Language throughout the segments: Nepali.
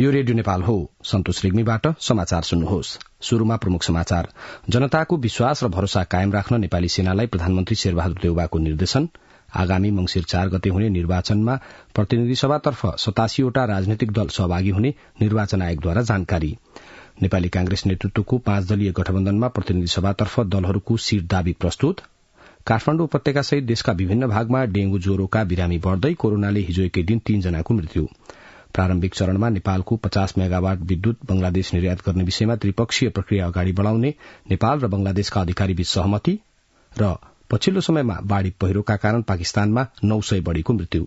यो रेडियो नेपाल हो सन्तोष रिग्मीबाट समाचार सुन्नुहोस् शुरूमा प्रमुख समाचार जनताको विश्वास र भरोसा कायम राख्न नेपाली सेनालाई प्रधानमन्त्री शेरबहादुर देउवाको निर्देशन आगामी मंगिर चार गते हुने निर्वाचनमा प्रतिनिधि सभातर्फ सतासीवटा राजनैतिक दल सहभागी हुने निर्वाचन आयोगद्वारा जानकारी नेपाली कांग्रेस नेतृत्वको पाँच दलीय गठबन्धनमा प्रतिनिधि सभातर्फ दलहरूको सीट दावी प्रस्तुत काठमाडौँ उपत्यकासहित देशका विभिन्न भागमा डेंगू ज्वरोका बिरामी बढ़दै कोरोनाले हिजो एकै दिन तीनजनाको मृत्यु प्रारम्भिक चरणमा नेपालको पचास मेगावाट विद्युत बंगलादेश निर्यात गर्ने विषयमा त्रिपक्षीय प्रक्रिया अगाडि बढ़ाउने नेपाल र बंगलादेशका अधिकारीबीच सहमति र पछिल्लो समयमा बाढ़ी पहिरोका कारण पाकिस्तानमा नौ सय बढ़ीको मृत्यु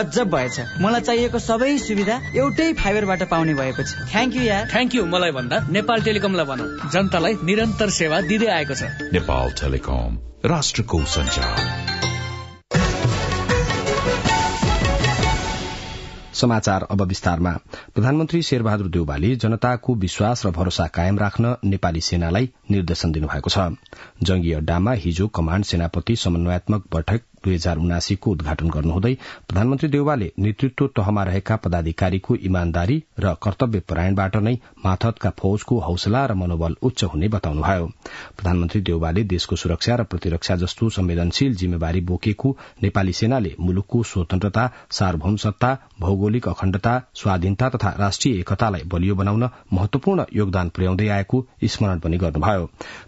गजब भएछ मलाई चाहिएको सबै सुविधा एउटै फाइबरबाट पाउने भएको छ थ्याङ्क यू यार थ्याङ्क यू मलाई भन्दा नेपाल टेलिकमलाई भनौँ जनतालाई निरन्तर सेवा दिँदै आएको छ नेपाल टेलिकम राष्ट्रको सञ्चार समाचार अब विस्तारमा प्रधानमन्त्री शेरबहादुर देउवाले जनताको विश्वास र भरोसा कायम राख्न नेपाली सेनालाई निर्देशन दिनुभएको छ जंगी अड्डामा हिजो कमाण्ड सेनापति समन्वयात्मक बैठक दुई हजार उनासीको उद्घाटन गर्नुहुँदै प्रधानमन्त्री देउवाले नेतृत्व तहमा रहेका पदाधिकारीको इमानदारी र कर्तव्यपरायणबाट नै माथतका फौजको हौसला र मनोबल उच्च हुने बताउनुभयो प्रधानमन्त्री देउवाले देशको सुरक्षा र प्रतिरक्षा जस्तो संवेदनशील जिम्मेवारी बोकेको नेपाली सेनाले मुलुकको स्वतन्त्रता सार्वभौमसत्ता भौगोलिक अखण्डता स्वाधीनता तथा राष्ट्रिय एकतालाई बलियो बनाउन महत्वपूर्ण योगदान पुर्याउँदै आएको स्मरण पनि गर्नुभयो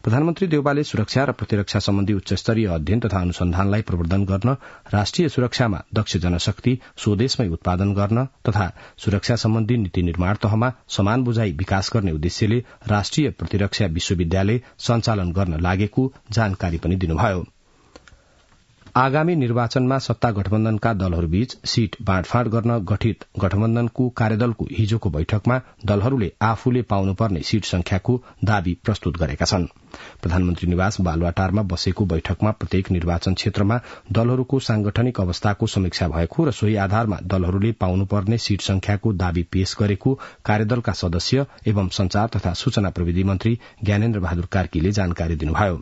प्रधानमन्त्री देउवाले सुरक्षा र प्रतिरक्षा सम्बन्धी उच्चस्तरीय अध्ययन तथा अनुसन्धानलाई प्रवर्धन उत्पादन गर्न राष्ट्रिय सुरक्षामा दक्ष जनशक्ति स्वदेशमै उत्पादन गर्न तथा सुरक्षा सम्बन्धी नीति निर्माण तहमा समान बुझाइ विकास गर्ने उद्देश्यले राष्ट्रिय प्रतिरक्षा विश्वविद्यालय सञ्चालन गर्न लागेको जानकारी पनि दिनुभयो आगामी निर्वाचनमा सत्ता गठबन्धनका दलहरूबीच सीट बाँडफाँड गर्न गठित गठबन्धनको कार्यदलको हिजोको बैठकमा दलहरूले आफूले पाउनुपर्ने सीट संख्याको दावी प्रस्तुत गरेका छन् प्रधानमन्त्री निवास बालुवाटारमा बसेको बैठकमा प्रत्येक निर्वाचन क्षेत्रमा दलहरूको सांगठनिक अवस्थाको समीक्षा भएको र सोही आधारमा दलहरूले पाउनुपर्ने सीट संख्याको दावी पेश गरेको कार्यदलका सदस्य एवं संचार तथा सूचना प्रविधि मन्त्री ज्ञानेन्द्र बहादुर कार्कीले जानकारी दिनुभयो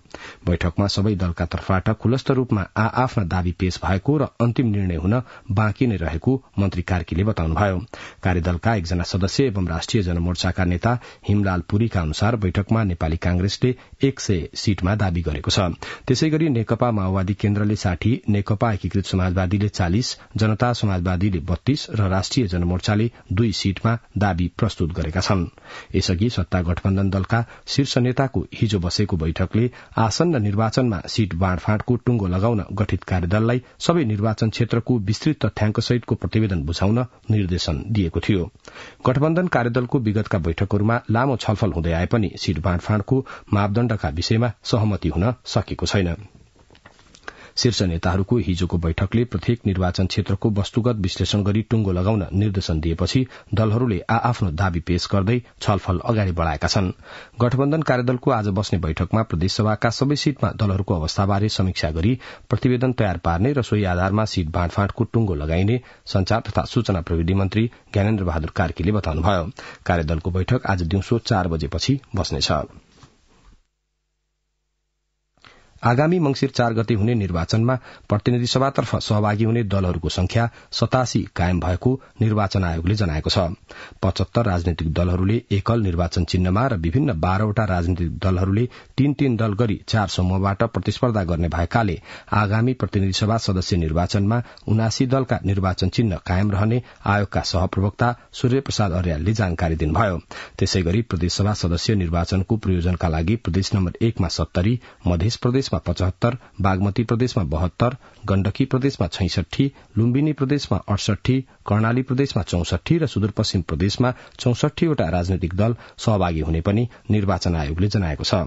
बैठकमा सबै दलका तर्फबाट खुलस्त रूपमा आ आफ्ना दावी पेश भएको र अन्तिम निर्णय हुन बाँकी नै रहेको मन्त्री कार्कीले बताउनुभयो कार्यदलका एकजना सदस्य एवं राष्ट्रिय जनमोर्चाका नेता हिमलाल पुरीका अनुसार बैठकमा नेपाली कांग्रेसले एक सय सीटमा दावी गरेको छ त्यसै गरी नेकपा माओवादी केन्द्रले साठी नेकपा एकीकृत समाजवादीले चालिस जनता समाजवादीले बत्तीस र राष्ट्रिय जनमोर्चाले दुई सीटमा दावी प्रस्तुत गरेका छन् यसअघि सत्ता गठबन्धन दलका शीर्ष नेताको हिजो बसेको बैठकले आसन्न निर्वाचनमा सीट बाँडफाँडको टुङ्गो लगाउन गठित कार्यदललाई सबै निर्वाचन क्षेत्रको विस्तृत तथ्याङ्क सहितको प्रतिवेदन बुझाउन निर्देशन दिएको थियो गठबन्धन कार्यदलको विगतका बैठकहरूमा लामो छलफल हुँदै आए पनि सीट बाँडफाँडको मापदण्डका विषयमा सहमति हुन सकेको छैन शीर्ष नेताहरूको हिजोको बैठकले प्रत्येक निर्वाचन क्षेत्रको वस्तुगत विश्लेषण गरी टुङ्गो लगाउन निर्देशन दिएपछि दलहरूले आ आफ्नो दावी पेश गर्दै छलफल अगाडि बढ़ाएका छन् गठबन्धन कार्यदलको आज बस्ने बैठकमा प्रदेशसभाका सबै सीटमा दलहरूको अवस्थाबारे समीक्षा गरी प्रतिवेदन तयार पार्ने र सोही आधारमा सीट बाँडफाँडको टुङ्गो लगाइने संचार तथा सूचना प्रविधि मन्त्री ज्ञानेन्द्र बहादुर कार्कीले बताउनुभयो कार्यदलको बैठक आज दिउँसो चार बजेपछि बस्नेछ आगामी मंगिर चार गते हुने निर्वाचनमा प्रतिनिधि सभातर्फ सहभागी हुने दलहरूको संख्या सतासी कायम भएको निर्वाचन आयोगले जनाएको छ पचहत्तर राजनैतिक दलहरूले एकल निर्वाचन चिन्हमा र विभिन्न बाह्रवटा राजनैतिक दलहरूले तीन तीन दल गरी चार समूहबाट प्रतिस्पर्धा गर्ने भएकाले आगामी प्रतिनिधि सभा सदस्य निर्वाचनमा उनासी दलका निर्वाचन चिन्ह कायम रहने आयोगका सहप्रवक्ता सूर्य प्रसाद अर्यालले जानकारी दिनुभयो त्यसै गरी प्रदेशसभा सदस्य निर्वाचनको प्रयोजनका लागि प्रदेश नम्बर एकमा सत्तरी मध्य प्रदेश प्रदेशमा पचहत्तर बागमती प्रदेशमा बहत्तर गण्डकी प्रदेशमा छैसठी लुम्बिनी प्रदेशमा अडसठी कर्णाली प्रदेशमा चौसठी र सुदूरपश्चिम प्रदेशमा चौसठीवटा राजनैतिक दल सहभागी हुने पनि निर्वाचन आयोगले जनाएको छ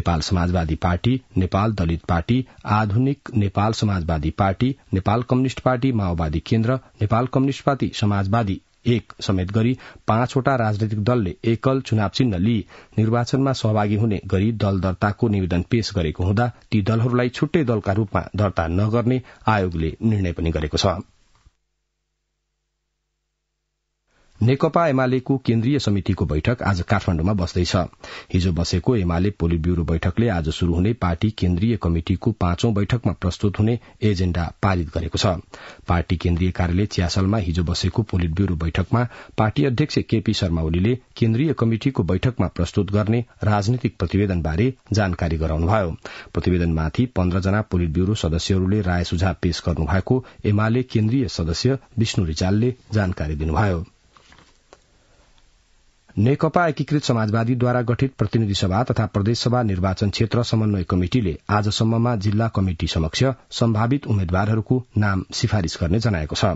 Nepal Samajwadi party Nepal Dalit party Adhunik Nepal Samajwadi party Nepal communist party Maobadi Kendra Nepal communist party समाजवादी एक समेत गरी पाँचवटा राजनैतिक दलले एकल चुनाव चिन्ह लिई निर्वाचनमा सहभागी हुने गरी दल दर्ताको निवेदन पेश गरेको हुँदा ती दलहरूलाई छुट्टै दलका रूपमा दर्ता नगर्ने आयोगले निर्णय पनि गरेको छ नेकपा एमालेको केन्द्रीय समितिको बैठक आज काठमाडौँमा बस्दैछ हिजो बसेको एमाले पोलिट ब्यूरो बैठकले आज शुरू हुने पार्टी केन्द्रीय कमिटिको पाँचौं बैठकमा प्रस्तुत हुने एजेण्डा पारित गरेको छ पार्टी केन्द्रीय कार्यालय चियासलमा हिजो बसेको पोलिट ब्यूरो बैठकमा पार्टी अध्यक्ष केपी शर्मा ओलीले केन्द्रीय कमिटिको बैठकमा प्रस्तुत गर्ने राजनीतिक प्रतिवेदनबारे जानकारी गराउनुभयो प्रतिवेदनमाथि पन्ध्रजना पोलिट ब्यूरो सदस्यहरूले राय सुझाव पेश गर्नुभएको एमाले केन्द्रीय सदस्य विष्णु रिचालले जानकारी दिनुभयो नेकपा एकीकृत समाजवादीद्वारा गठित प्रतिनिधि सभा तथा प्रदेशसभा निर्वाचन क्षेत्र समन्वय कमिटिले आजसम्ममा जिल्ला कमिटि समक्ष सम्भावित उम्मेद्वारहरूको नाम सिफारिश गर्ने जनाएको छ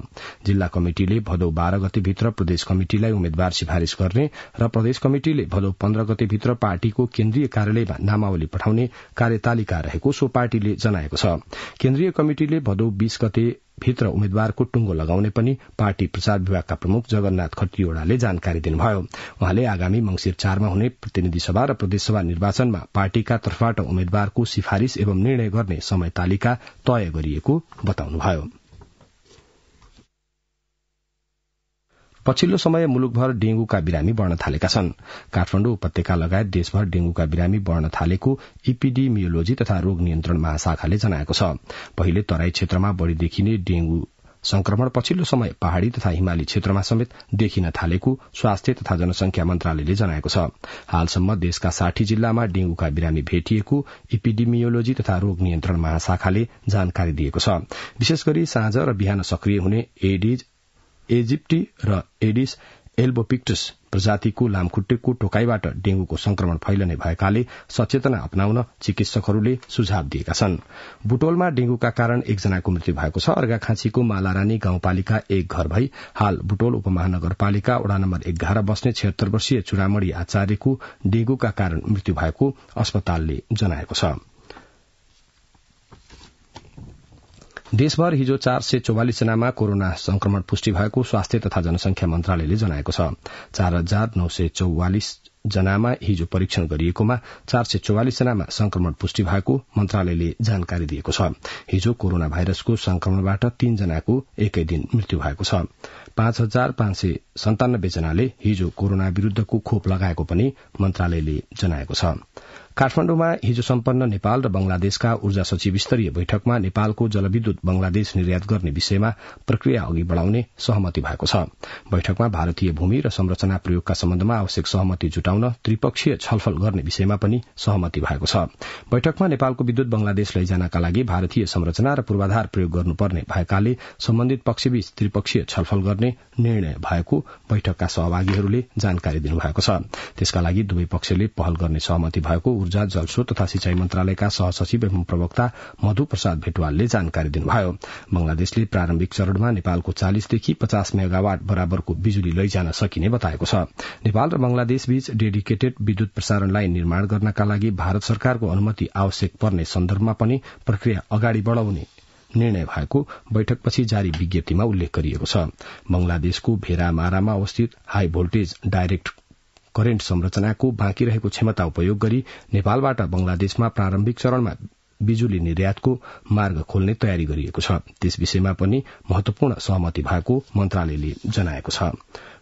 जिल्ला कमिटिले भदौ बाह्र गतेभित्र प्रदेश कमिटिलाई उम्मेद्वार सिफारिश गर्ने र प्रदेश कमिटिले भदौ पन्ध्र भित्र पार्टीको केन्द्रीय कार्यालयमा नामावली पठाउने कार्यतालिका रहेको सो पार्टीले जनाएको छ केन्द्रीय कमिटिले भदौ बीस गते भित्र उम्मेद्वारको टुङ्गो लगाउने पनि पार्टी प्रचार विभागका प्रमुख जगन्नाथ खतिवड़ाले जानकारी दिनुभयो उहाँले आगामी मंगिर चारमा हुने प्रतिनिधि सभा र प्रदेशसभा निर्वाचनमा पार्टीका तर्फबाट उम्मेद्वारको सिफारिश एवं निर्णय गर्ने समय तालिका तय गरिएको बताउनुभयो पछिल्लो समय मुलुकभर डेंगूका बिरामी बढ़न थालेका छन् काठमाडौँ उपत्यका लगायत देशभर डेंगूका बिरामी बढ़न थालेको इपिडिमियोलोजी तथा रोग नियन्त्रण महाशाखाले जनाएको छ पहिले तराई क्षेत्रमा बढ़ी देखिने डेंगू संक्रमण पछिल्लो समय पहाड़ी तथा हिमाली क्षेत्रमा समेत देखिन थालेको स्वास्थ्य तथा जनसंख्या मन्त्रालयले जनाएको छ हालसम्म देशका साठी जिल्लामा डेंगूका बिरामी भेटिएको इपिडिमियोलोजी तथा रोग नियन्त्रण महाशाखाले जानकारी दिएको छ विशेष गरी साँझ र बिहान सक्रिय हुने एडिज एजिप्टी र एडिस एल्बोपिक्टस प्रजातिको लामखुट्टेको टोकाईबाट डेंगूको संक्रमण फैलने भएकाले सचेतना अपनाउन चिकित्सकहरूले सुझाव दिएका छन् बुटोलमा डेंगूका कारण एकजनाको मृत्यु भएको छ अर्घाखाँचीको मालारानी गाउँपालिका एक घर भई हाल बुटोल उपमहानगरपालिका वड़ा नम्बर एघार बस्ने छत्तर वर्षीय चुडामणी आचार्यको डेंगूका कारण मृत्यु भएको अस्पतालले जनाएको छ देशभर हिजो चार सय चौवालिस जनामा कोरोना संक्रमण पुष्टि भएको स्वास्थ्य तथा जनसंख्या मन्त्रालयले जनाएको छ चार हजार नौ सय चौवालिस जनामा हिजो परीक्षण गरिएकोमा चार सय चौवालिस जनामा संक्रमण पुष्टि भएको मन्त्रालयले जानकारी दिएको छ हिजो कोरोना भाइरसको संक्रमणबाट तीन जनाको एकै दिन मृत्यु भएको छ पाँच हजार पाँच सय सन्तानब्बे जनाले हिजो कोरोना विरूद्धको खोप लगाएको पनि मन्त्रालयले जनाएको छ काठमाण्डुमा हिजो सम्पन्न नेपाल र बंगलादेशका ऊर्जा सचिव स्तरीय बैठकमा नेपालको जलविद्युत बंगलादेश निर्यात गर्ने विषयमा प्रक्रिया अघि बढ़ाउने सहमति भएको छ बैठकमा भारतीय भूमि र संरचना प्रयोगका सम्बन्धमा आवश्यक सहमति जुटाउन त्रिपक्षीय छलफल गर्ने विषयमा पनि सहमति भएको छ बैठकमा नेपालको विद्युत बंगलादेश लैजानका लागि भारतीय संरचना र पूर्वाधार प्रयोग गर्नुपर्ने भएकाले सम्बन्धित पक्षबीच त्रिपक्षीय छलफल गर्ने निर्णय भएको बैठकका सहभागीहरूले जानकारी दिनुभएको छ त्यसका लागि दुवै पक्षले पहल गर्ने सहमति भएको ऊर्जा जलस्रोत तथा सिंचाई मन्त्रालयका सहसचिव एवं प्रवक्ता मधु प्रसाद भेटवालले जानकारी दिनुभयो बंगलादेशले प्रारम्भिक चरणमा नेपालको चालिसदेखि पचास मेगावाट बराबरको बिजुली लैजान सकिने बताएको छ नेपाल र बंगलादेशबीच डेडिकेटेड विद्युत प्रसारण लाइन निर्माण गर्नका लागि भारत सरकारको अनुमति आवश्यक पर्ने सन्दर्भमा पनि प्रक्रिया अगाडि बढ़ाउने निर्णय भएको बैठकपछि जारी विज्ञप्तिमा उल्लेख गरिएको छ बंगलादेशको भेरामारामा अवस्थित हाई भोल्टेज डाइरेक्ट करेन्ट संरचनाको बाँकी रहेको क्षमता उपयोग गरी नेपालबाट बंगलादेशमा प्रारम्भिक चरणमा बिजुली निर्यातको मार्ग खोल्ने तयारी गरिएको छ त्यस विषयमा पनि महत्वपूर्ण सहमति भएको मन्त्रालयले जनाएको छ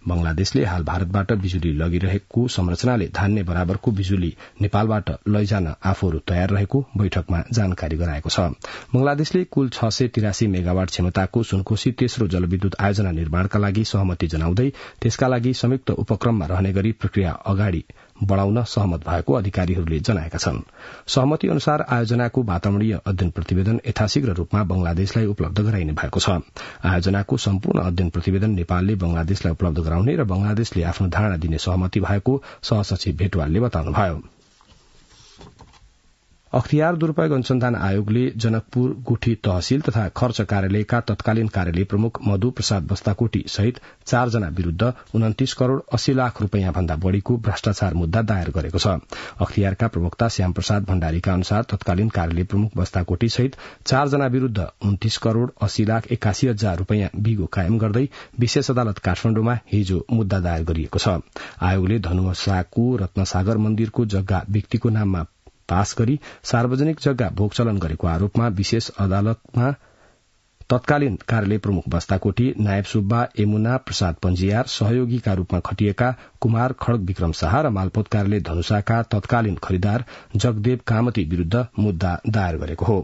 बंगलादेशले हाल भारतबाट बिजुली लगिरहेको संरचनाले धान्य बराबरको बिजुली नेपालबाट लैजान आफूहरू तयार रहेको बैठकमा जानकारी गराएको छ बंगलादेशले कुल छ सय तिरासी मेगावाट क्षमताको सुनकोशी तेस्रो जलविद्युत आयोजना निर्माणका लागि सहमति जनाउँदै त्यसका लागि संयुक्त उपक्रममा रहने गरी प्रक्रिया अगाडि बढ़ाउन सहमत भएको अधिकारीहरूले जनाएका छन् सहमति अनुसार आयोजनाको वातावरणीय अध्ययन प्रतिवेदन यथाशीघ्र रूपमा बंगलादेशलाई उपलब्ध गराइने भएको छ आयोजनाको सम्पूर्ण अध्ययन प्रतिवेदन नेपालले बंगलादेशलाई उपलब्ध गराउने र बंगलादेशले आफ्नो धारणा दिने सहमति भएको सहसचिव भेटवालले बताउनुभयो अख्तियार दुरूपयोग अनुसन्धान आयोगले जनकपुर गुठी तहसील तथा खर्च कार्यालयका तत्कालीन कार्यालय प्रमुख मधु प्रसाद बस्ताकोटी सहित चारजना विरूद्ध उन्तिस करोड़ अस्सी लाख रूपियाँ भन्दा बढ़ीको भ्रष्टाचार मुद्दा दायर गरेको छ अख्तियारका प्रवक्ता श्याम प्रसाद भण्डारीका अनुसार तत्कालीन कार्यालय प्रमुख बस्ताकोटी सहित चारजना विरूद्ध उन्तिस करोड़ अस्सी लाख एक्कासी हजार रूपियाँ बिगो कायम गर्दै विशेष अदालत काठमाण्डुमा हिजो मुद्दा दायर गरिएको छ आयोगले धनुषाको रत्नसागर मन्दिरको जग्गा व्यक्तिको नाममा पास गरी सार्वजनिक जग्गा भोगचलन गरेको आरोपमा विशेष अदालतमा तत्कालीन कार्यालय प्रमुख बस्ताकोटी नायब सुब्बा यमुना प्रसाद पञ्जियार सहयोगीका रूपमा खटिएका कुमार खड्ग विक्रम शाह र मालपोत कार्यालय धनुषाका तत्कालीन खरिदार जगदेव कामती विरूद्ध मुद्दा दायर गरेको हो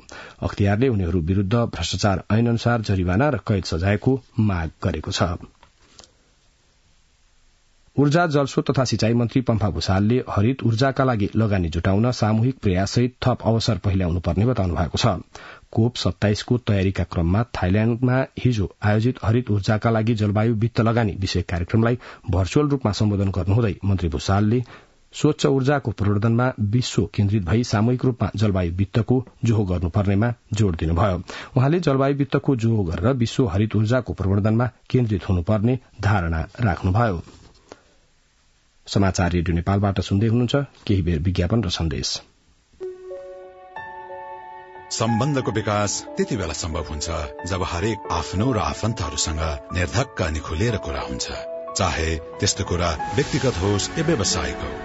अख्तियारले उनीहरू विरूद्ध भ्रष्टाचार ऐन अनुसार जरिवाना र कैद सजायको माग गरेको छ ऊर्जा जलस्रोत तथा सिंचाई मन्त्री पम्फा भूषालले हरित ऊर्जाका लागि लगानी जुटाउन सामूहिक प्रयाससहित थप अवसर पहिल्याउनु पर्ने बताउनु भएको छ कोप सत्ताइसको तयारीका क्रममा थाइल्याण्डमा हिजो आयोजित हरित ऊर्जाका लागि जलवायु वित्त लगानी विषय कार्यक्रमलाई भर्चुअल रूपमा सम्बोधन गर्नुहुँदै मन्त्री भूषालले स्वच्छ ऊर्जाको प्रवर्धनमा विश्व केन्द्रित भई सामूहिक रूपमा जलवायु वित्तको जोहो गर्नुपर्नेमा जोड़ दिनुभयो उहाँले जलवायु वित्तको जोहो गरेर विश्व हरित ऊर्जाको प्रवर्धनमा केन्द्रित हुनुपर्ने धारणा राख्नुभयो समाचार रेडियो नेपालबाट सुन्दै हुनुहुन्छ केही बेर विज्ञापन र सन्देश सम्बन्धको विकास त्यति बेला सम्भव हुन्छ जब हरेक आफ्नो र आफन्तहरूसँग निर्धक्क अनि खुलेर कुरा हुन्छ चाहे त्यस्तो कुरा व्यक्तिगत होस् या व्यवसायिक हो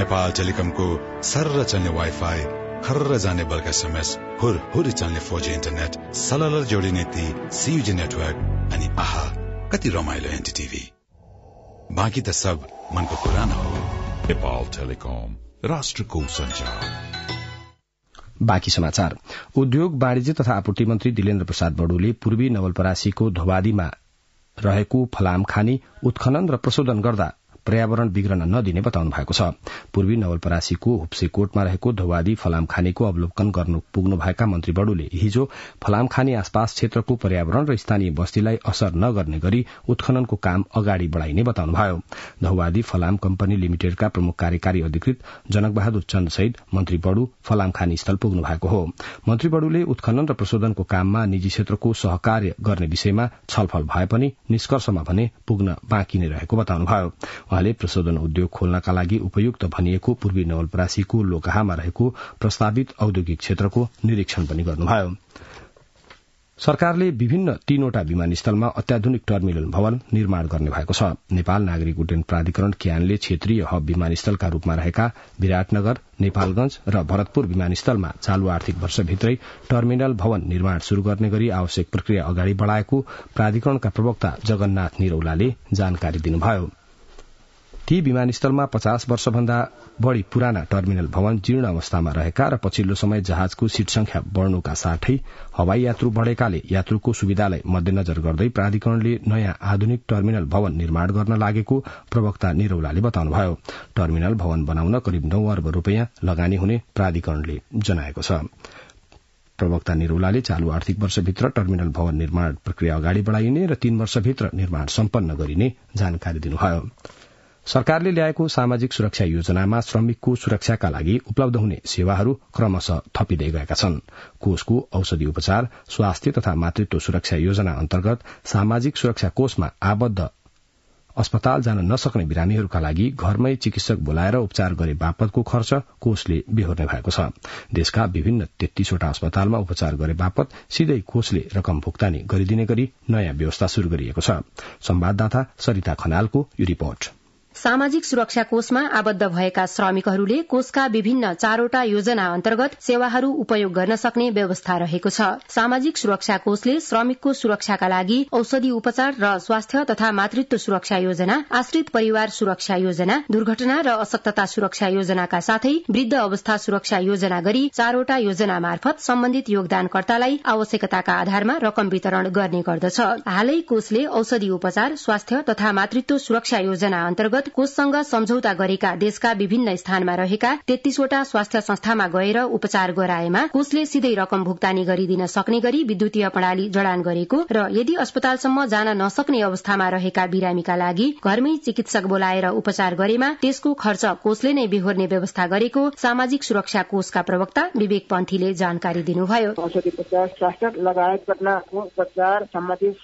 नेपाल टेलिकमको सर र चल्ने वाइफाई खर जाने बल्का एसएमएस हुर हुर चल्ने फोर इन्टरनेट सलल जोडिने ती सियुजी नेटवर्क अनि आहा कति रमाइलो एनटिटिभी बाँकी त सब मनको कुरा हो नेपाल टेलिकम राष्ट्रको संचार बाँकी समाचार उद्योग वाणिज्य तथा आपूर्ति मन्त्री दिलेन्द्र प्रसाद बडुले पूर्वी नवलपरासीको धोवादीमा रहेको फलाम खानी उत्खनन र प्रशोधन गर्दा पर्यावरण बिग्रन नदिने बताउनु भएको छ पूर्वी नवलपरासीको हुप्सेकोटमा रहेको धोवादी फलामखानेको अवलोकन गर्नु पुग्नु भएका मन्त्री बडुले हिजो फलाम फलामखाने आसपास क्षेत्रको पर्यावरण र स्थानीय बस्तीलाई असर नगर्ने गरी उत्खननको काम अगाडि बढ़ाइने बताउनुभयो धौवादी फलाम कम्पनी लिमिटेडका प्रमुख कार्यकारी अधिकृत जनकबहादुर बहादुर चन्द सहित मन्त्री बडु फलाम खानी स्थल पुग्नु भएको हो मन्त्री बडुले उत्खनन र प्रशोधनको काममा निजी क्षेत्रको सहकार्य गर्ने विषयमा छलफल भए पनि निष्कर्षमा भने पुग्न बाँकी नै रहेको बताउनुभयो उहाँले प्रशोधन उद्योग खोल्नका लागि उपयुक्त भनिएको पूर्वी नवलपरासीको लोकाहामा रहेको प्रस्तावित औद्योगिक क्षेत्रको निरीक्षण पनि गर्नुभयो सरकारले विभिन्न तीनवटा विमानस्थलमा अत्याधुनिक टर्मिनल भवन निर्माण गर्ने भएको छ नेपाल नागरिक उड्डयन प्राधिकरण क्यानले क्षेत्रीय हब विमानस्थलका रूपमा रहेका विराटनगर नेपालगंज र भरतपुर विमानस्थलमा चालू आर्थिक वर्षभित्रै टर्मिनल भवन निर्माण शुरू गर्ने गरी आवश्यक प्रक्रिया अगाडि बढ़ाएको प्राधिकरणका प्रवक्ता जगन्नाथ निरौलाले जानकारी दिनुभयो ती विमानस्थलमा पचास वर्षभन्दा बढ़ी पुराना टर्मिनल भवन जीर्ण अवस्थामा रहेका र पछिल्लो समय जहाजको सीट संख्या बढ़नुका साथै हवाई यात्रु बढ़ेकाले यात्रुको सुविधालाई मध्यनजर गर्दै प्राधिकरणले नयाँ आधुनिक टर्मिनल भवन निर्माण गर्न लागेको प्रवक्ता निरौलाले बताउनुभयो टर्मिनल भवन बनाउन करिब नौ अर्ब रूपियाँ लगानी हुने प्राधिकरणले जनाएको छ प्रवक्ता निरौलाले चालू आर्थिक वर्षभित्र टर्मिनल भवन निर्माण प्रक्रिया अगाडि बढ़ाइने र तीन वर्षभित्र निर्माण सम्पन्न गरिने जानकारी दिनुभयो सरकारले ल्याएको सामाजिक सुरक्षा योजनामा श्रमिकको सुरक्षाका लागि उपलब्ध हुने सेवाहरू क्रमशः थपिँदै गएका छन् कोषको औषधि उपचार स्वास्थ्य तथा मातृत्व सुरक्षा योजना अन्तर्गत सामाजिक सुरक्षा कोषमा आबद्ध अस्पताल जान नसक्ने बिरामीहरूका लागि घरमै चिकित्सक बोलाएर उपचार गरे बापतको खर्च कोषले बेहोर्ने भएको छ देशका विभिन्न तेत्तीसवटा अस्पतालमा उपचार गरे बापत सिधै कोषले रकम भुक्तानी गरिदिने गरी नयाँ व्यवस्था शुरू गरिएको छ संवाददाता सरिता खनालको रिपोर्ट सामाजिक सुरक्षा कोषमा आबद्ध भएका श्रमिकहरूले कोषका विभिन्न चारवटा योजना अन्तर्गत सेवाहरू उपयोग गर्न सक्ने व्यवस्था रहेको छ सामाजिक सुरक्षा कोषले श्रमिकको सुरक्षाका लागि औषधि उपचार र स्वास्थ्य तथा मातृत्व सुरक्षा योजना आश्रित परिवार सुरक्षा योजना दुर्घटना र अशक्तता सुरक्षा योजनाका साथै वृद्ध अवस्था सुरक्षा योजना गरी चारवटा योजना मार्फत सम्बन्धित योगदानकर्तालाई आवश्यकताका आधारमा रकम वितरण गर्ने गर्दछ हालै कोषले औषधि उपचार स्वास्थ्य तथा मातृत्व सुरक्षा योजना अन्तर्गत भारत कोषसँग सम्झौता गरेका देशका विभिन्न स्थानमा रहेका तेत्तीसवटा स्वास्थ्य संस्थामा गएर उपचार गराएमा कोषले सिधै रकम भुक्तानी गरिदिन सक्ने गरी विद्युतीय प्रणाली जडान गरेको र यदि अस्पतालसम्म जान नसक्ने अवस्थामा रहेका बिरामीका लागि घरमै चिकित्सक बोलाएर उपचार गरेमा त्यसको खर्च कोषले नै बेहोर्ने व्यवस्था गरेको सामाजिक सुरक्षा कोषका प्रवक्ता विवेक पन्थीले जानकारी दिनुभयो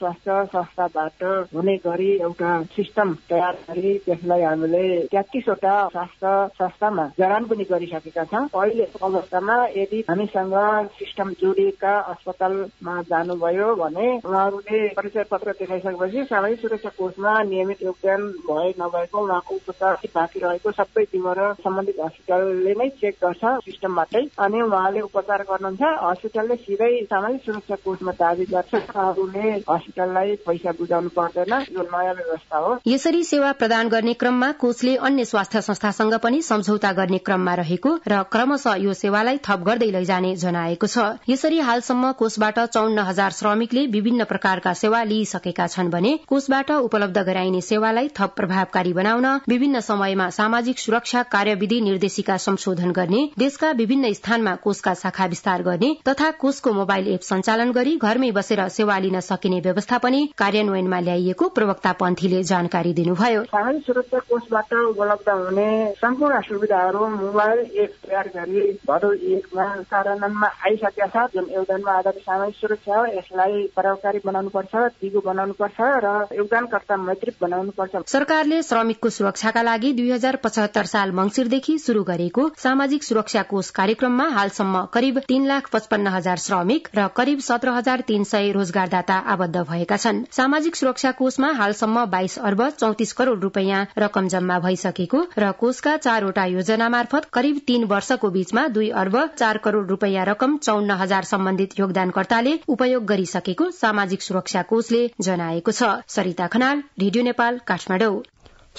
स्वास्थ्य संस्थाबाट हुने गरी एउटा सिस्टम तयार गरी यसलाई हामीले तेत्तिसवटा स्वास्थ्य संस्थामा जडान पनि गरिसकेका छौँ अहिले अवस्थामा यदि हामीसँग सिस्टम जोडिएका अस्पतालमा जानुभयो भने उहाँहरूले परिचय पत्र देखाइसकेपछि सामाजिक सुरक्षा कोषमा नियमित योगदान भए नभएको उहाँको उपचार बाँकी रहेको सबै विवरण सम्बन्धित हस्पिटलले नै चेक गर्छ सिस्टमबाटै अनि उहाँले उपचार गर्नुहुन्छ हस्पिटलले सिधै सामाजिक सुरक्षा कोषमा दावी गर्छ उहाँहरूले हस्पिटललाई पैसा बुझाउनु पर्दैन यो नयाँ व्यवस्था हो यसरी सेवा प्रदान गर्ने क्रममा कोषले अन्य स्वास्थ्य संस्थासँग पनि सम्झौता गर्ने क्रममा रहेको र क्रमशः यो सेवालाई थप गर्दै लैजाने जनाएको छ यसरी हालसम्म कोषबाट चौन्न हजार श्रमिकले विभिन्न प्रकारका सेवा लिइसकेका छन् भने कोषबाट उपलब्ध गराइने सेवालाई थप प्रभावकारी बनाउन विभिन्न समयमा सामाजिक सुरक्षा कार्यविधि निर्देशिका संशोधन गर्ने देशका विभिन्न स्थानमा कोषका शाखा विस्तार गर्ने तथा कोषको मोबाइल एप सञ्चालन गरी घरमै बसेर सेवा लिन सकिने व्यवस्था पनि कार्यान्वयनमा ल्याइएको प्रवक्ता पन्थीले जानकारी दिनुभयो सुरक्षा कोषबाट उपलब्ध हुने सम्पूर्ण सुविधाहरू मोबाइल एप तयार गरी भदौ एकमा कार्यान्वयनमा आइसकेका छ जुन योगदानमा आधारित सामाजिक सुरक्षा हो यसलाई प्रभावकारी बनाउनुपर्छ दिगो बनाउनुपर्छ र योगदानकर्ता मैत्री बनाउनुपर्छ सरकारले श्रमिकको सुरक्षाका लागि दुई हजार पचहत्तर साल मंगिरदेखि शुरू गरेको सामाजिक सुरक्षा कोष कार्यक्रममा हालसम्म करिब तीन लाख पचपन्न हजार श्रमिक र करिब सत्र हजार तीन सय रोजगारदाता आबद्ध भएका छन् सामाजिक सुरक्षा कोषमा हालसम्म बाइस अर्ब चौतिस करोड़ रूपियाँ रकम जम्मा भइसकेको र कोषका चारवटा योजना मार्फत करिब तीन वर्षको बीचमा दुई अर्ब चार करोड़ रूपियाँ रकम चौन्न हजार सम्बन्धित योगदानकर्ताले उपयोग गरिसकेको सामाजिक सुरक्षा कोषले जनाएको छ सरिता खनाल रेडियो नेपाल काठमाडौँ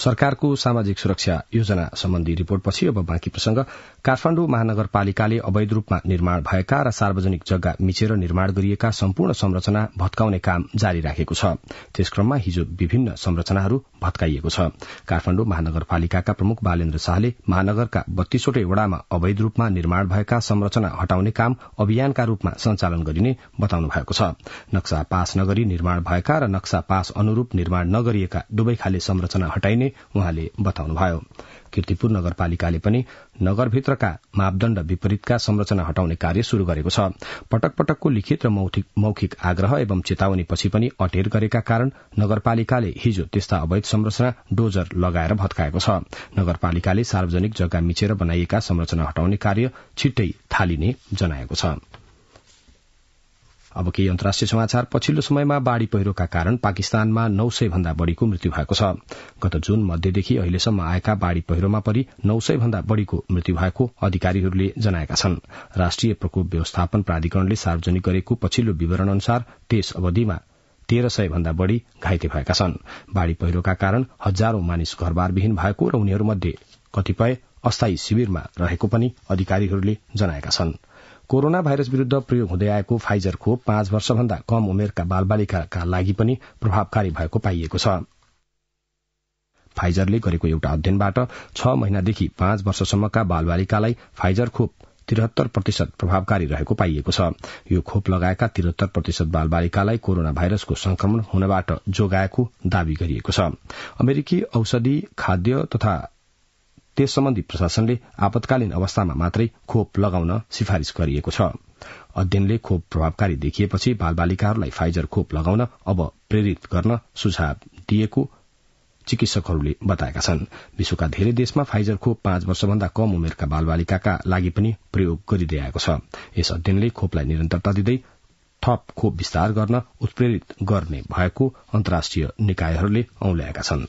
सरकारको सामाजिक सुरक्षा योजना सम्बन्धी रिपोर्टपछि अब बाँकी प्रसंग काठमाडौँ महानगरपालिकाले अवैध रूपमा निर्माण भएका र सार्वजनिक जग्गा मिचेर निर्माण गरिएका सम्पूर्ण संरचना भत्काउने काम जारी राखेको छ त्यसक्रममा हिजो विभिन्न संरचनाहरू भत्काइएको छ काठमाडौँ महानगरपालिकाका प्रमुख बालेन्द्र शाहले महानगरका बत्तीसवटै वड़ामा अवैध रूपमा निर्माण भएका संरचना हटाउने काम अभियानका रूपमा सञ्चालन गरिने बताउनु भएको छ नक्सा पास नगरी निर्माण भएका र नक्सा पास अनुरूप निर्माण नगरिएका दुवै खाले संरचना हटाइने उहाँले बताउनुभयो किर्तिपुर नगरपालिकाले पनि नगरभित्रका मापदण्ड विपरीतका संरचना हटाउने कार्य शुरू गरेको छ पटक पटकको लिखित र मौखिक आग्रह एवं चेतावनी पछि पनि अटेर गरेका कारण नगरपालिकाले हिजो त्यस्ता अवैध संरचना डोजर लगाएर भत्काएको छ नगरपालिकाले सार्वजनिक जग्गा मिचेर बनाइएका संरचना हटाउने कार्य छिट्टै थालिने जनाएको छ अब केही अन्तर्राष्ट्रिय समाचार पछिल्लो समयमा बाढ़ी पहिरोका कारण पाकिस्तानमा नौ सय भन्दा बढ़ीको मृत्यु भएको छ गत जून मध्यदेखि अहिलेसम्म आएका बाढ़ी पहिरोमा परि नौ सय भन्दा बढ़ीको मृत्यु भएको अधिकारीहरूले जनाएका छन् राष्ट्रिय प्रकोप व्यवस्थापन प्राधिकरणले सार्वजनिक गरेको पछिल्लो विवरण अनुसार त्यस अवधिमा तेह्र सय भन्दा बढ़ी घाइते भएका छन् बाढ़ी पहिरोका कारण हजारौं मानिस घरबारविहीन भएको र उनीहरूमध्ये कतिपय अस्थायी शिविरमा रहेको पनि अधिकारीहरूले जनाएका छनृ कोरोना भाइरस विरूद्ध प्रयोग हुँदै आएको फाइजर खोप पाँच वर्षभन्दा कम उमेरका बालबालिकाका लागि पनि प्रभावकारी भएको पाइएको छ फाइजरले गरेको एउटा अध्ययनबाट छ महिनादेखि पाँच वर्षसम्मका बालबालिकालाई फाइजर खोप त्रिहत्तर प्रतिशत प्रभावकारी रहेको पाइएको छ यो खोप लगाएका त्रिहत्तर प्रतिशत बालबालिकालाई कोरोना भाइरसको संक्रमण हुनबाट जोगाएको दावी गरिएको छ अमेरिकी औषधि खाद्य तथा त्यस सम्बन्धी प्रशासनले आपतकालीन अवस्थामा मात्रै खोप लगाउन सिफारिश गरिएको छ अध्ययनले खोप प्रभावकारी देखिएपछि बालबालिकाहरूलाई फाइजर खोप लगाउन अब प्रेरित गर्न सुझाव दिएको चिकित्सकहरूले बताएका छन् विश्वका धेरै देशमा फाइजर खोप पाँच वर्षभन्दा कम उमेरका बालबालिकाका लागि पनि प्रयोग आएको छ यस अध्ययनले खोपलाई निरन्तरता दिँदै थप खोप विस्तार गर्न उत्प्रेरित गर्ने भएको अन्तर्राष्ट्रिय निकायहरूले औंल्याएका छन्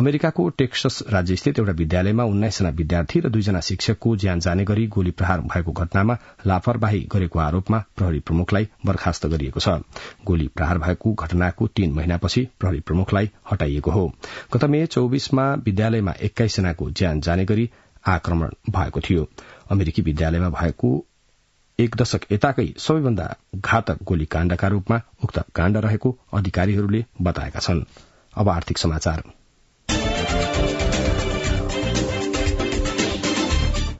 अमेरिकाको टेक्सस राज्यस्थित एउटा विद्यालयमा उन्नाइसजना विद्यार्थी र दुईजना शिक्षकको ज्यान जाने गरी गोली प्रहार भएको घटनामा लापरवाही गरेको आरोपमा प्रहरी प्रमुखलाई बर्खास्त गरिएको छ गोली प्रहार भएको घटनाको तीन महिनापछि प्रहरी प्रमुखलाई हटाइएको हो गत मे चौविसमा विद्यालयमा एक्काइसजनाको ज्यान जाने गरी आक्रमण भएको थियो अमेरिकी विद्यालयमा भएको एक दशक यताकै सबैभन्दा घातक गोली रूपमा उक्त काण्ड रहेको अधिकारीहरूले बताएका छनृ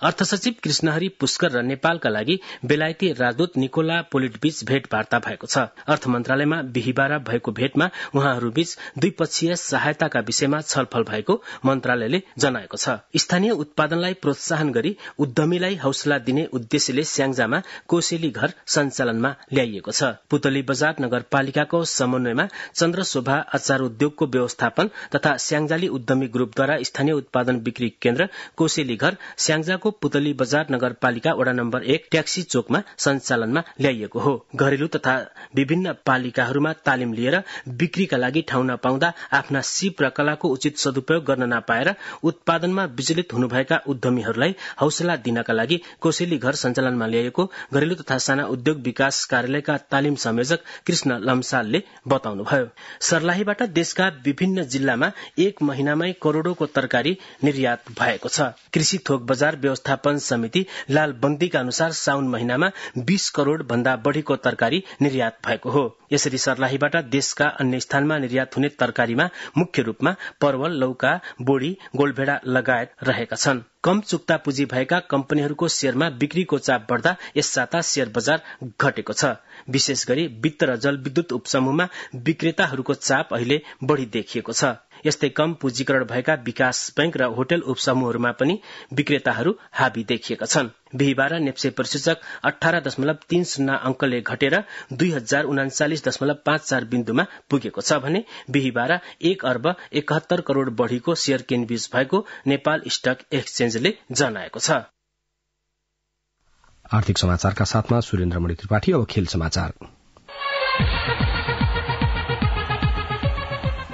अर्थ सचिव कृष्णहरि पुष्कर र नेपालका लागि बेलायती राजदूत निकोला पोलिटबीच भेटवार्ता भएको छ अर्थ मन्त्रालयमा बिहिबार भएको भेटमा उहाँहरूबीच द्विपक्षीय सहायताका विषयमा छलफल भएको मन्त्रालयले जनाएको छ स्थानीय उत्पादनलाई प्रोत्साहन गरी उद्यमीलाई हौसला दिने उद्देश्यले स्याङजामा कोसेली घर सञ्चालनमा ल्याइएको छ पुतली बजार नगरपालिकाको समन्वयमा चन्द्र शोभा अचार उद्योगको व्यवस्थापन तथा स्याङ्जाली उद्यमी ग्रुपद्वारा स्थानीय उत्पादन बिक्री केन्द्र कोसेली घर स्याङ्जाको पुतली बजार नगरपालिका वडा नम्बर एक ट्याक्सी चोकमा सञ्चालनमा ल्याइएको हो घरेलु तथा विभिन्न पालिकाहरूमा तालिम लिएर बिक्रीका लागि ठाउँ नपाउँदा आफ्ना सिप र कलाको उचित सदुपयोग गर्न नपाएर उत्पादनमा विचलित हुनुभएका उद्यमीहरूलाई हौसला दिनका लागि कोसेली घर सञ्चालनमा ल्याइएको घरेलु तथा साना उद्योग विकास कार्यालयका तालिम संयोजक कृष्ण लम्सालले बताउनुभयो सर्लाहीबाट देशका विभिन्न जिल्लामा एक महिनामै करोड़ौंको तरकारी निर्यात भएको छ कृषि थोक बजार व्यवस्था व्यवस्थापन समिति लाल लालबन्दीका अनुसार साउन महिनामा बीस करोड़ भन्दा बढ़ीको तरकारी निर्यात भएको हो यसरी सर्लाहीबाट देशका अन्य स्थानमा निर्यात हुने तरकारीमा मुख्य रूपमा परवल लौका बोडी गोलभेडा लगायत रहेका छन् कम चुक्ता पुँजी भएका कम्पनीहरूको शेयरमा बिक्रीको चाप बढ़दा यस साता शेयर बजार घटेको छ विशेष गरी वित्त र जलविद्युत उपसमूहमा विक्रेताहरूको चाप अहिले बढ़ी देखिएको छ यस्तै कम पुँजीकरण भएका विकास बैंक र होटल उपसमूहहरूमा पनि विक्रेताहरू हावी देखिएका छन् बिहिबार नेप्से प्रशिक्षक अठार दशमलव तीन शून्य अङ्कले घटेर दुई हजार उनाचालिस दशमलव पाँच चार बिन्दुमा पुगेको छ भने बिहिबार एक अर्ब एकात्तर करोड़ बढ़ीको शेयर किनबीज भएको नेपाल स्टक एक्सचेन्जले जनाएको छ आर्थिक समाचारका साथमा सुरेन्द्र त्रिपाठी अब खेल समाचार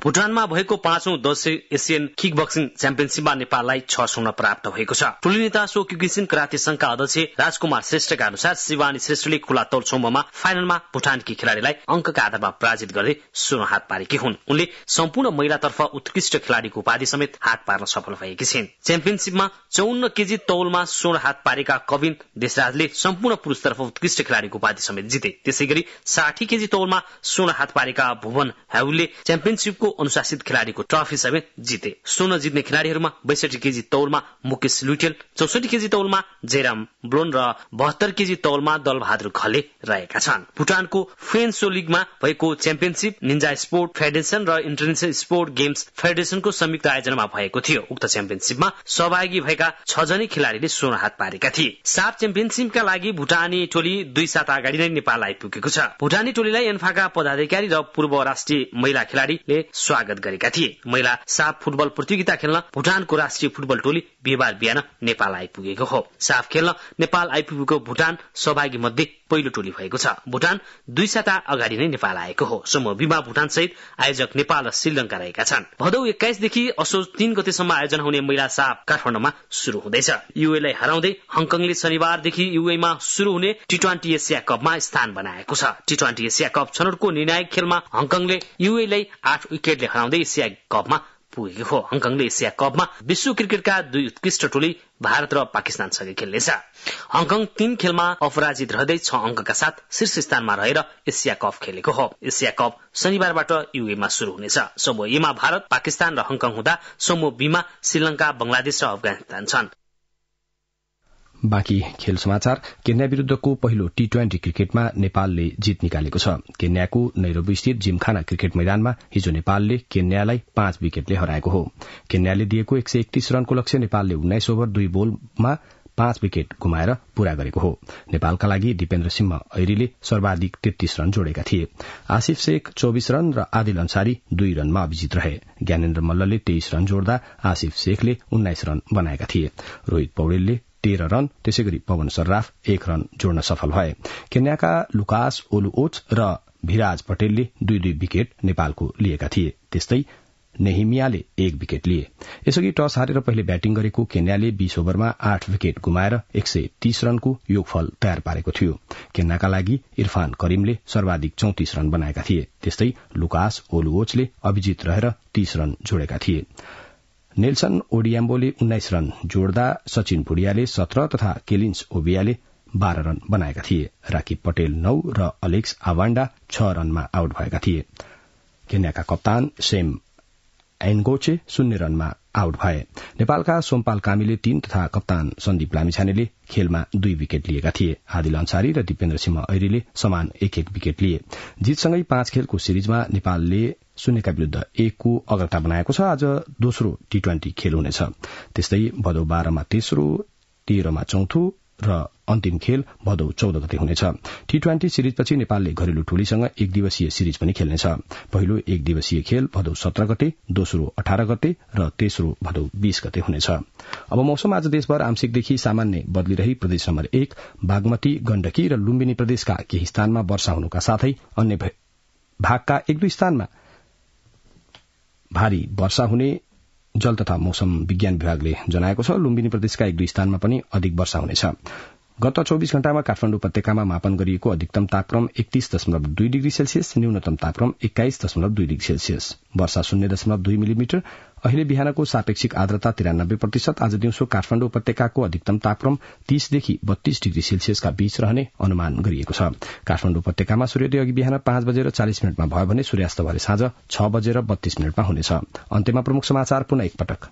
भुटानमा भएको पाँचौं दशै एसियन किक बक्सिङ च्याम्पियनशीपमा नेपाललाई छ स्वर्ण प्राप्त भएको छ टोली नेता सो किसिन कराते संघका अध्यक्ष राजकुमार श्रेष्ठका अनुसार शिवानी श्रेष्ठले खुला तौल समूहमा फाइनलमा भुटानकी खेलाड़ीलाई अङ्कका आधारमा पराजित गर्दै स्वर्ण हात पारेकी हुन् उनले सम्पूर्ण महिलातर्फ उत्कृष्ट खेलाड़ीको उपाधि समेत हात पार्न सफल भएकी छिन् च्याम्पियनशीपमा चौन्न केजी तौलमा स्वर्ण हात पारेका कविन देशराजले सम्पूर्ण पुरूषतर्फ उत्कृष्ट खेलाड़ीको उपाधि समेत जिते त्यसै गरी साठी केजी तौलमा स्वर्ण हात पारेका भुवन हाउले च्याम्पियनशीपको अनुशासित खेलाड़ीको ट्रफी समेत जिते स्वर्ण जित्ने खेलाड़ीहरूमा बैसठी केजी तौलमा मुकेश लुटेल चौसठी केजी तौलमा जयराम ब्लोन र बहत्तर केजी तौलमा दलबहादुर खले रहेका छन् भुटानको फेन्सो लिगमा भएको च्याम्पियनसिप निन्जा स्पोर्ट फेडरेशन र इन्टरनेशनल स्पोर्ट गेम्स फेडरेशनको संयुक्त आयोजनामा भएको थियो उक्त च्याम्पियनसिपमा सहभागी भएका छ जनै खेलाड़ीले स्वर्ण हात पारेका थिए साफ च्याम्पियनशिपका लागि भुटानी टोली दुई सात अगाडि नै नेपाल आइपुगेको छ भुटानी टोलीलाई एन्फाका पदाधिकारी र पूर्व राष्ट्रिय महिला खेलाड़ीले स्वागत गरेका थिए महिला साफ फुटबल प्रतियोगिता खेल्न भुटानको राष्ट्रिय फुटबल टोली बिहिबार बिहान नेपाल आइपुगेको हो साफ खेल्न नेपाल आइपुगेको भुटान सहभागी मध्ये पहिलो टोली भएको छ भूटान दुई साता अगाडि नै नेपाल आएको हो समूह बिमा भूटान सहित आयोजक नेपाल र श्रीलंका रहेका छन् भदौ एक्काइसदेखि असोज तीन गतेसम्म आयोजना हुने महिला साप काठमाडौँमा शुरू हुँदैछ युएलाई हराउँदै हङकङले शनिबारदेखि युएमा शुरू हुने टी ट्वेन्टी एसिया कपमा स्थान बनाएको छ टी ट्वेन्टी एसिया कप छनौटको निर्णायक खेलमा हङकङले युएलाई आठ विकेटले हराउँदै एसिया कपमा पुगेको हङकङले एसिया कपमा विश्व क्रिकेटका दुई उत्कृष्ट टोली भारत र पाकिस्तानसँग खेल्नेछ हङकङ तीन खेलमा अपराजित रहँदै छ अङ्कका साथ शीर्ष स्थानमा रहेर एसिया कप खेलेको हो एसिया कप शनिबारबाट युएमा शुरू हुनेछ समूह एमा भारत पाकिस्तान र हङकङ हुँदा समूह बीमा श्रीलंका बंगलादेश र अफगानिस्तान छन् बाँकी खेल समाचार केन्या विरूद्धको पहिलो टी ट्वेन्टी क्रिकेटमा नेपालले जित निकालेको छ केन्याको नैरोबीस्थित जिमखाना क्रिकेट मैदानमा हिजो नेपालले केन्यालाई पाँच विकेटले हराएको हो केन्याले दिएको एक सय एकतीस रनको लक्ष्य नेपालले उन्नाइस ओभर दुई बोलमा पाँच विकेट गुमाएर पूरा गरेको हो नेपालका लागि दिपेन्द्र सिंह ऐरीले सर्वाधिक तेत्तीस रन जोडेका थिए आसिफ शेख चौविस रन र आदिल अन्सारी दुई रनमा अभिजित रहे ज्ञानेन्द्र मल्लले तेइस रन जोड्दा आसिफ शेखले उन्नाइस रन बनाएका थिए रोहित पौडेलले तेह्र रन त्यसै गरी पवन सर्राफ एक रन जोड्न सफल भए केन्याका लुकास ओलुओच र भिराज पटेलले दुई दुई विकेट नेपालको लिएका थिए त्यस्तै नेहिमियाले एक विकेट लिए यसअघि टस हारेर पहिले ब्याटिङ गरेको केन्याले बीस ओभरमा आठ विकेट गुमाएर एक सय तीस रनको योगफल तयार पारेको थियो केन्याका लागि इरफान करिमले सर्वाधिक चौतिस रन बनाएका थिए त्यस्तै लुकास ओलुओचले अभिजित रहेर तीस रन जोडेका थिए नेल्सन ओडियाम्बोले उन्नाइस रन जोड्दा सचिन भुडियाले सत्र तथा केलिन्स ओबियाले बाह्र रन बनाएका थिए राकी पटेल नौ र अलेक्स आवाण्डा छ रनमा आउट भएका थिए केन्याका कप्तान सेम एनगोचे शून्य रनमा आउट भए नेपालका सोमपाल कामीले तीन तथा कप्तान सन्दीप लामिछानेले खेलमा दुई विकेट लिएका थिए आदिल अन्सारी र दिपेन्द्र सिंह ऐरीले समान एक एक विकेट लिए जितसँगै पाँच खेलको सिरिजमा नेपालले शून्यका विरूद्ध एकको अग्रता बनाएको छ आज दोस्रो टी ट्वेन्टी खेल हुनेछ त्यस्तै भदौ बाह्रमा तेस्रो तेह्रमा चौथो र अन्तिम खेल भदौ चौध गते हुनेछ टी ट्वेन्टी सिरिजपछि नेपालले घरेलु टोलीसँग एक दिवसीय सिरिज पनि खेल्नेछ पहिलो एक दिवसीय खेल भदौ सत्र गते दोस्रो अठार गते र तेस्रो भदौ बीस गते हुनेछ अब मौसम आज देशभर आंशिकदेखि सामान्य बदलिरही प्रदेश नम्बर एक बागमती गण्डकी र लुम्बिनी प्रदेशका केही स्थानमा वर्षा हुनुका साथै अन्य भागका एक दुई स्थानमा भारी वर्षा हुने जल तथा मौसम विज्ञान विभागले जनाएको छ लुम्बिनी प्रदेशका एक दुई स्थानमा पनि अधिक वर्षा हुनेछ गत चौविस घण्टामा काठमाडौँ उपत्यकामा मापन गरिएको अधिकतम तापक्रम एकतीस दशमलव दुई डिग्री सेल्सियस न्यूनतम तापक्रम एक्काइस दशमलव दुई डिग्री सेल्सियस वर्षा शून्य दशमलव दुई मिलिमिटर अहिले बिहानको सापेक्षिक आर्द्रता तिरानब्बे प्रतिशत आज दिउँसो काठमाडौँ उपत्यकाको अधिकतम तापक्रम तीसदेखि बत्तीस डिग्री सेल्सियसका बीच रहने अनुमान गरिएको छ काठमाडौँ उपत्यकामा सूर्योदय अघि बिहान पाँच बजेर चालिस मिनटमा भयो भने सूर्यास्त भए साँझ छ बजेर बत्तीस मिनटमा हुनेछ अन्त्यमा प्रमुख समाचार पुनः एकपटक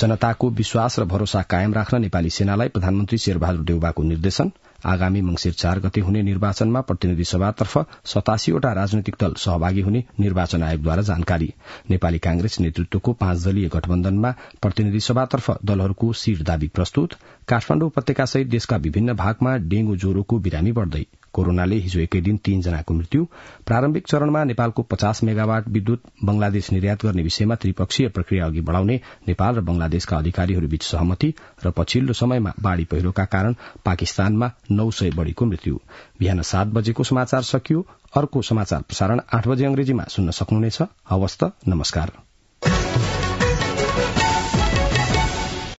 जनताको विश्वास र भरोसा कायम राख्न नेपाली सेनालाई प्रधानमन्त्री शेरबहादुर देउबाको निर्देशन आगामी मंगिर चार गते हुने निर्वाचनमा प्रतिनिधि सभातर्फ सतासीवटा राजनैतिक दल सहभागी हुने निर्वाचन आयोगद्वारा जानकारी नेपाली कांग्रेस नेतृत्वको पाँच दलीय गठबन्धनमा प्रतिनिधि सभातर्फ दलहरूको शिर दावी प्रस्तुत काठमाण्डु सहित देशका विभिन्न भागमा डेंगू ज्वरोको बिरामी बढ़दै कोरोनाले हिजो एकै दिन तीनजनाको मृत्यु प्रारम्भिक चरणमा नेपालको पचास मेगावाट विद्युत बंगलादेश निर्यात गर्ने विषयमा त्रिपक्षीय प्रक्रिया अघि बढ़ाउने नेपाल र बंगलादेशका अधिकारीहरूबीच सहमति र पछिल्लो समयमा बाढ़ी पहिरोका कारण पाकिस्तानमा नौ सय बढ़ीको मृत्यु बिहान सात बजेको समाचार सकियो अर्को समाचार प्रसारण आठ बजे अंग्रेजीमा सुन्न सक्नुहुनेछ नमस्कार